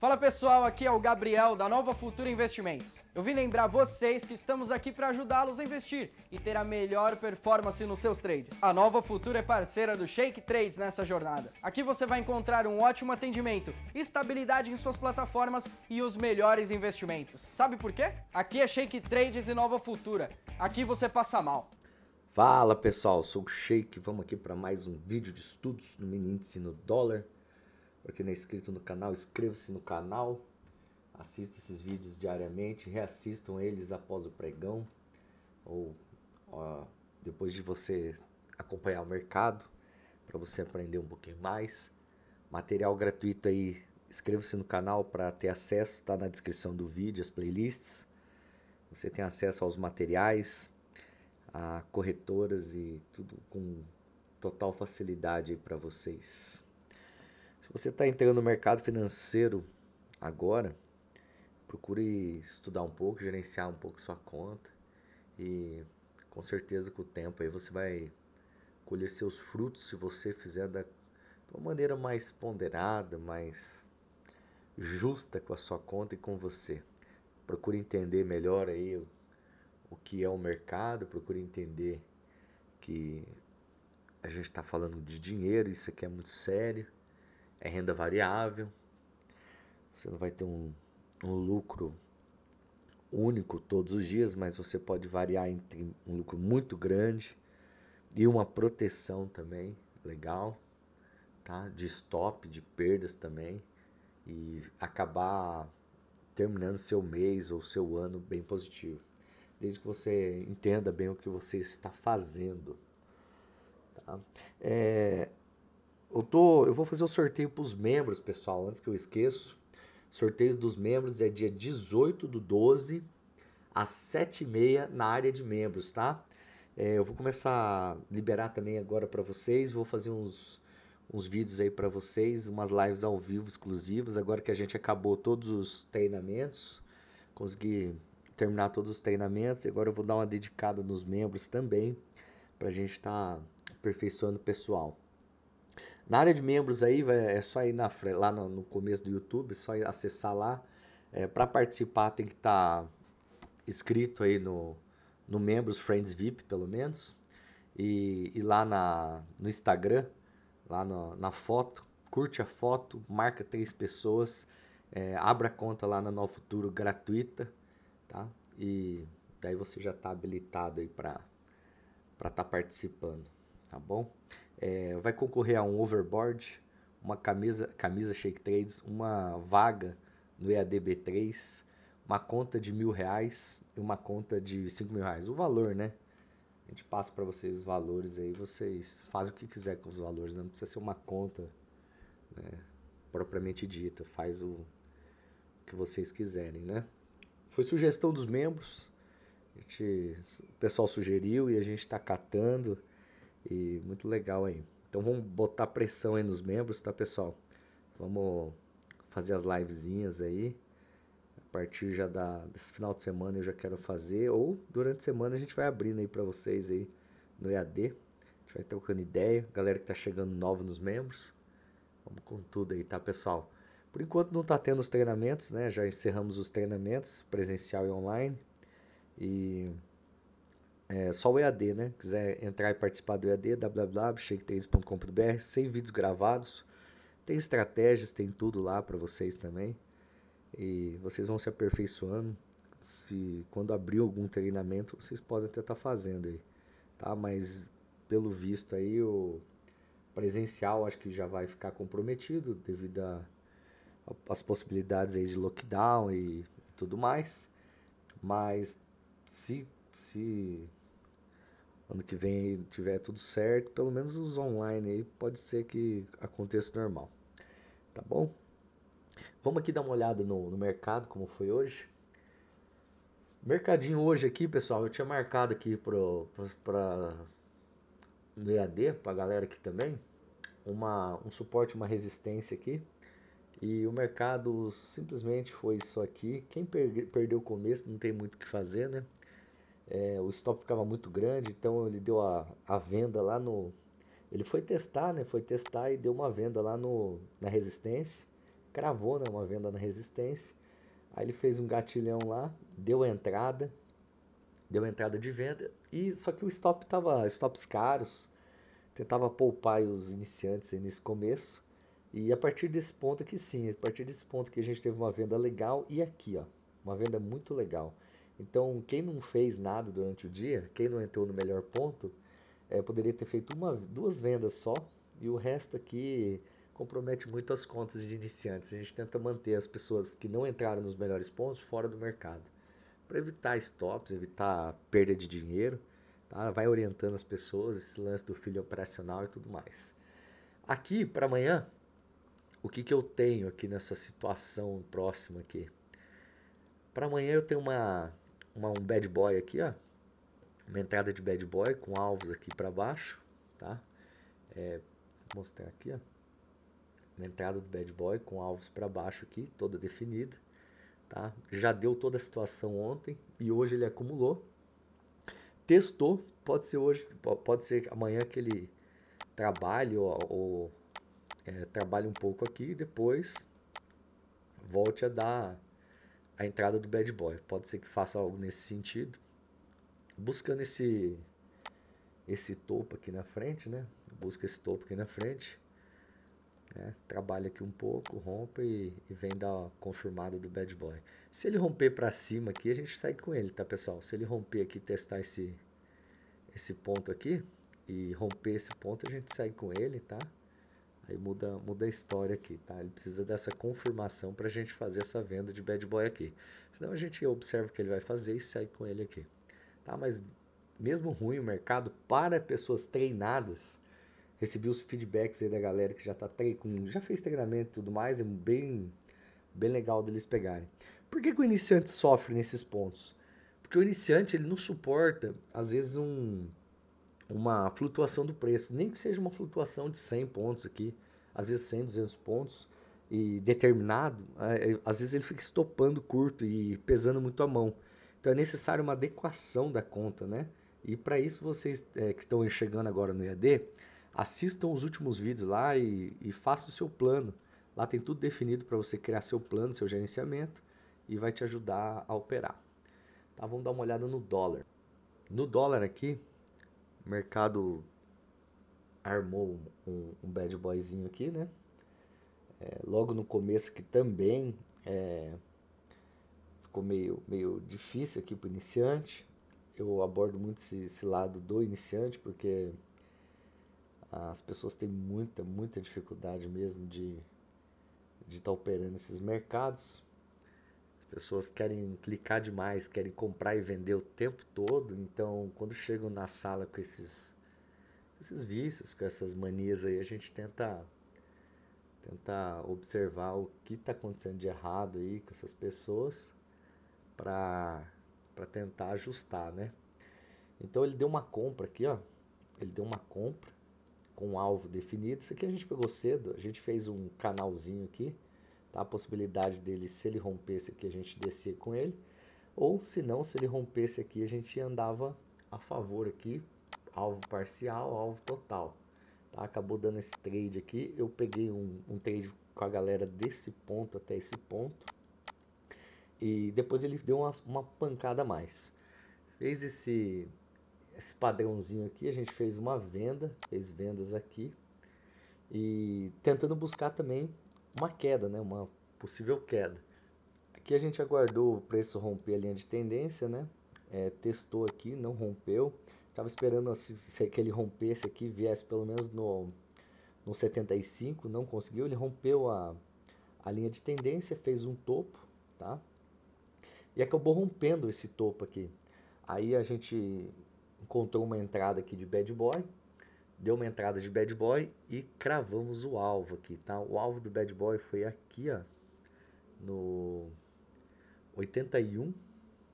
Fala pessoal, aqui é o Gabriel da Nova Futura Investimentos. Eu vim lembrar vocês que estamos aqui para ajudá-los a investir e ter a melhor performance nos seus trades. A Nova Futura é parceira do Shake Trades nessa jornada. Aqui você vai encontrar um ótimo atendimento, estabilidade em suas plataformas e os melhores investimentos. Sabe por quê? Aqui é Shake Trades e Nova Futura. Aqui você passa mal. Fala pessoal, sou o Shake, vamos aqui para mais um vídeo de estudos no mini índice no dólar para quem não é inscrito no canal, inscreva-se no canal. Assista esses vídeos diariamente, reassistam eles após o pregão ou ó, depois de você acompanhar o mercado para você aprender um pouquinho mais. Material gratuito aí, inscreva-se no canal para ter acesso, está na descrição do vídeo, as playlists. Você tem acesso aos materiais, a corretoras e tudo com total facilidade para vocês. Se você está entrando no mercado financeiro agora, procure estudar um pouco, gerenciar um pouco sua conta e com certeza com o tempo aí você vai colher seus frutos se você fizer da de uma maneira mais ponderada, mais justa com a sua conta e com você. Procure entender melhor aí o, o que é o mercado, procure entender que a gente está falando de dinheiro, isso aqui é muito sério é renda variável, você não vai ter um, um lucro único todos os dias, mas você pode variar entre um lucro muito grande e uma proteção também legal, tá? De stop, de perdas também e acabar terminando seu mês ou seu ano bem positivo, desde que você entenda bem o que você está fazendo. Tá? É, eu, tô, eu vou fazer o um sorteio para os membros, pessoal, antes que eu esqueço. Sorteio dos membros é dia 18 do 12, às 7h30, na área de membros, tá? É, eu vou começar a liberar também agora para vocês. Vou fazer uns, uns vídeos aí para vocês, umas lives ao vivo exclusivas. Agora que a gente acabou todos os treinamentos, consegui terminar todos os treinamentos. Agora eu vou dar uma dedicada nos membros também, para a gente estar tá aperfeiçoando o pessoal. Na área de membros aí, é só ir na, lá no, no começo do YouTube, é só ir acessar lá. É, para participar tem que estar tá inscrito aí no, no Membros Friends VIP, pelo menos. E, e lá na, no Instagram, lá no, na foto, curte a foto, marca três pessoas, é, abra conta lá na Novo Futuro gratuita, tá? E daí você já está habilitado aí para estar tá participando, tá bom? É, vai concorrer a um overboard, uma camisa, camisa Shake Trades, uma vaga no EADB3, uma conta de mil reais e uma conta de cinco mil reais. O valor, né? A gente passa para vocês os valores aí, vocês fazem o que quiser com os valores, né? não precisa ser uma conta né? propriamente dita, faz o que vocês quiserem, né? Foi sugestão dos membros, gente, o pessoal sugeriu e a gente está catando e muito legal aí. Então vamos botar pressão aí nos membros, tá, pessoal? Vamos fazer as livezinhas aí. A partir já da, desse final de semana eu já quero fazer. Ou durante a semana a gente vai abrindo aí para vocês aí no EAD. A gente vai trocando ideia. Galera que tá chegando nova nos membros. Vamos com tudo aí, tá, pessoal? Por enquanto não tá tendo os treinamentos, né? Já encerramos os treinamentos presencial e online. E é, só o EAD, né? Quiser entrar e participar do EAD, www.shake3.com.br, sem vídeos gravados. Tem estratégias, tem tudo lá para vocês também. E vocês vão se aperfeiçoando. Se quando abrir algum treinamento, vocês podem até estar tá fazendo aí, tá? Mas pelo visto aí o presencial acho que já vai ficar comprometido devido às possibilidades aí de lockdown e, e tudo mais. Mas se se ano que vem tiver tudo certo, pelo menos os online aí pode ser que aconteça normal. Tá bom? Vamos aqui dar uma olhada no, no mercado, como foi hoje. Mercadinho hoje aqui, pessoal, eu tinha marcado aqui pro, pro, pra, no EAD, pra galera aqui também, uma, um suporte, uma resistência aqui. E o mercado simplesmente foi isso aqui. Quem per, perdeu o começo não tem muito o que fazer, né? é, o stop ficava muito grande, então ele deu a, a venda lá no. Ele foi testar, né? Foi testar e deu uma venda lá no, na resistência. Cravou né? uma venda na resistência. Aí ele fez um gatilhão lá, deu entrada, deu entrada de venda. E só que o stop tava stops caros. Tentava poupar os iniciantes nesse começo. E a partir desse ponto aqui sim, a partir desse ponto que a gente teve uma venda legal e aqui, ó, uma venda muito legal. Então, quem não fez nada durante o dia, quem não entrou no melhor ponto, é, poderia ter feito uma, duas vendas só e o resto aqui compromete muito as contas de iniciantes. A gente tenta manter as pessoas que não entraram nos melhores pontos fora do mercado para evitar stops, evitar perda de dinheiro, tá? Vai orientando as pessoas esse lance do filho operacional e tudo mais. Aqui para amanhã, o que que eu tenho aqui nessa situação próxima aqui? Para amanhã eu tenho uma uma, um bad boy aqui, ó. Uma entrada de bad boy com alvos aqui para baixo, tá? É, vou mostrar aqui, ó. Uma entrada do bad boy com alvos para baixo aqui, toda definida, tá? Já deu toda a situação ontem e hoje ele acumulou. Testou, pode ser hoje, pode ser amanhã que ele trabalhe ou, ou é, trabalhe um pouco aqui e depois volte a dar a entrada do bad boy. Pode ser que faça algo nesse sentido. Buscando esse esse topo aqui na frente, né? Busca esse topo aqui na frente. Né? Trabalha aqui um pouco, rompe e, e vem dar confirmada do bad boy. Se ele romper para cima aqui, a gente segue com ele, tá, pessoal? Se ele romper aqui, testar esse esse ponto aqui e romper esse ponto, a gente segue com ele, tá? Aí muda, muda a história aqui, tá? Ele precisa dessa confirmação para a gente fazer essa venda de bad boy aqui. Senão a gente observa o que ele vai fazer e segue com ele aqui. Tá? Mas mesmo ruim o mercado, para pessoas treinadas, recebi os feedbacks aí da galera que já, tá com, já fez treinamento e tudo mais, é bem, bem legal deles pegarem. Por que, que o iniciante sofre nesses pontos? Porque o iniciante ele não suporta, às vezes, um uma flutuação do preço, nem que seja uma flutuação de 100 pontos aqui, às vezes 100, 200 pontos, e determinado, é, é, às vezes ele fica estopando curto e pesando muito a mão. Então é necessário uma adequação da conta, né? E para isso, vocês é, que estão chegando agora no EAD, assistam os últimos vídeos lá e, e faça o seu plano. Lá tem tudo definido para você criar seu plano, seu gerenciamento e vai te ajudar a operar. Tá, vamos dar uma olhada no dólar. No dólar aqui, mercado armou um, um bad boyzinho aqui, né? É, logo no começo que também é, ficou meio, meio difícil aqui para o iniciante. Eu abordo muito esse, esse, lado do iniciante porque as pessoas têm muita, muita dificuldade mesmo de estar de tá operando esses mercados pessoas querem clicar demais, querem comprar e vender o tempo todo. Então, quando chegam na sala com esses, esses vícios, com essas manias aí, a gente tenta tentar observar o que está acontecendo de errado aí com essas pessoas para para tentar ajustar, né? Então ele deu uma compra aqui, ó. Ele deu uma compra com um alvo definido. Isso aqui a gente pegou cedo, a gente fez um canalzinho aqui Tá? A possibilidade dele, se ele rompesse aqui, a gente descia com ele. Ou se não, se ele rompesse aqui, a gente andava a favor aqui. Alvo parcial, alvo total. Tá? Acabou dando esse trade aqui. Eu peguei um, um trade com a galera desse ponto até esse ponto. E depois ele deu uma, uma pancada a mais. Fez esse, esse padrãozinho aqui, a gente fez uma venda, fez vendas aqui. E tentando buscar também uma queda, né? Uma possível queda. Aqui a gente aguardou o preço romper a linha de tendência, né? É, testou aqui, não rompeu. Estava esperando se, se que ele rompesse aqui, viesse pelo menos no, no 75, não conseguiu. Ele rompeu a, a linha de tendência, fez um topo, tá? E acabou rompendo esse topo aqui. Aí a gente encontrou uma entrada aqui de bad boy, deu uma entrada de bad boy e cravamos o alvo aqui, tá? O alvo do bad boy foi aqui, ó, no 81,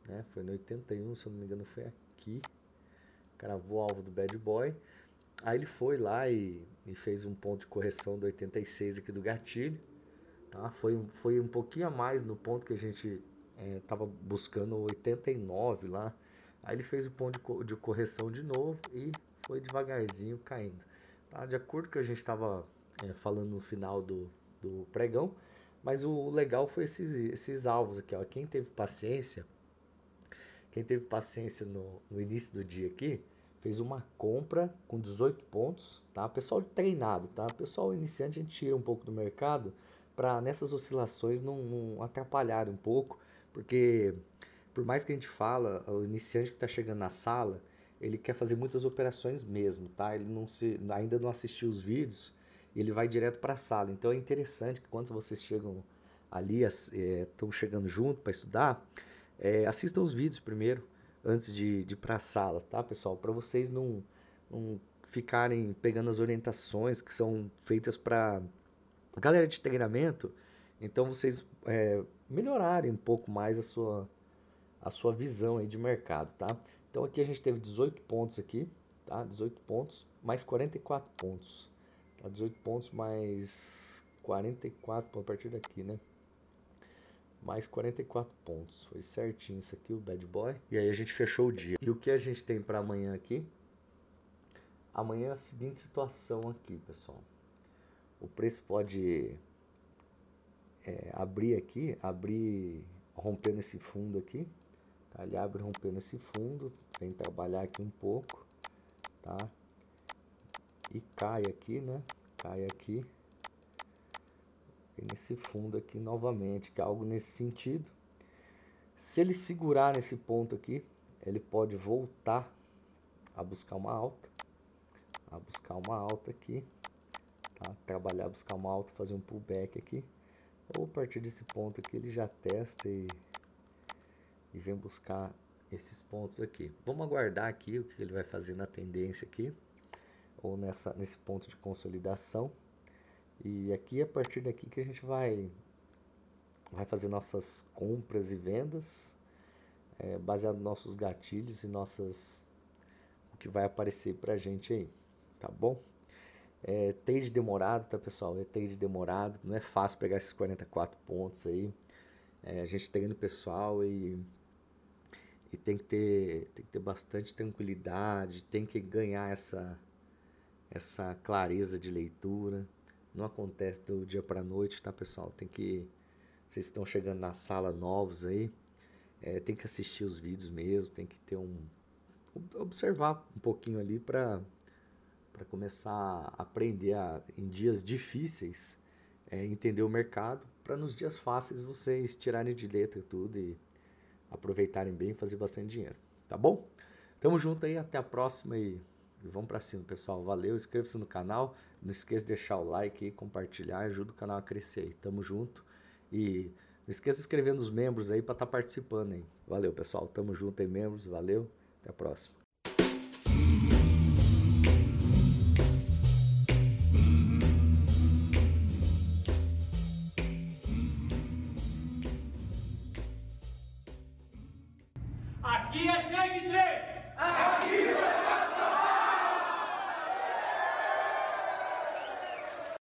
né? Foi no 81, se eu não me engano, foi aqui. Cravou o alvo do bad boy. Aí ele foi lá e, e fez um ponto de correção do 86 aqui do gatilho, tá? Foi, foi um pouquinho a mais no ponto que a gente é, tava buscando 89 lá. Aí ele fez o ponto de, co de correção de novo e foi devagarzinho caindo. Tá? De acordo com o que a gente estava é, falando no final do, do pregão, mas o legal foi esses, esses alvos aqui. Ó. Quem teve paciência, quem teve paciência no, no início do dia aqui, fez uma compra com 18 pontos, tá? Pessoal treinado, tá? Pessoal iniciante, a gente tira um pouco do mercado para nessas oscilações não, não, atrapalhar um pouco, porque por mais que a gente fala, o iniciante que está chegando na sala, ele quer fazer muitas operações mesmo, tá? Ele não se, ainda não assistiu os vídeos e ele vai direto para a sala. Então é interessante que quando vocês chegam ali, estão é, chegando junto para estudar, é, assistam os vídeos primeiro, antes de, de ir para a sala, tá, pessoal? Para vocês não, não ficarem pegando as orientações que são feitas para galera de treinamento, então vocês é, melhorarem um pouco mais a sua a sua visão aí de mercado, tá? Então aqui a gente teve 18 pontos aqui, tá? 18 pontos mais 44 pontos. Tá? 18 pontos mais 44 a partir daqui, né? Mais 44 pontos. Foi certinho isso aqui, o bad boy. E aí a gente fechou o dia. E o que a gente tem para amanhã aqui? Amanhã é a seguinte situação aqui, pessoal. O preço pode é, abrir aqui, abrir rompendo esse fundo aqui, Tá? Ele abre rompendo esse fundo, vem trabalhar aqui um pouco, tá? E cai aqui, né? Cai aqui. nesse fundo aqui novamente, que é algo nesse sentido. Se ele segurar nesse ponto aqui, ele pode voltar a buscar uma alta, a buscar uma alta aqui, tá? Trabalhar, buscar uma alta, fazer um pullback aqui, ou a partir desse ponto aqui ele já testa e e vem buscar esses pontos aqui. Vamos aguardar aqui o que ele vai fazer na tendência aqui ou nessa nesse ponto de consolidação. E aqui a partir daqui que a gente vai vai fazer nossas compras e vendas é, baseado nos nossos gatilhos e nossas o que vai aparecer para a gente aí, tá bom? É trade demorado, tá pessoal? É trade demorado, não é fácil pegar esses 44 pontos aí. É, a gente treina o pessoal e e tem que ter, tem que ter bastante tranquilidade, tem que ganhar essa, essa clareza de leitura. Não acontece do dia para noite, tá, pessoal? Tem que vocês estão chegando na sala novos aí, é, tem que assistir os vídeos mesmo, tem que ter um observar um pouquinho ali para para começar a aprender a, em dias difíceis é, entender o mercado para nos dias fáceis vocês tirarem de letra tudo e aproveitarem bem e fazer bastante dinheiro, tá bom? Tamo junto aí, até a próxima e, e vamos para cima, pessoal. Valeu, inscreva-se no canal, não esqueça de deixar o like e compartilhar, ajuda o canal a crescer aí. Tamo junto e não esqueça de escrever nos membros aí para estar tá participando, hein? Valeu, pessoal. Tamo junto aí, membros. Valeu. Até a próxima.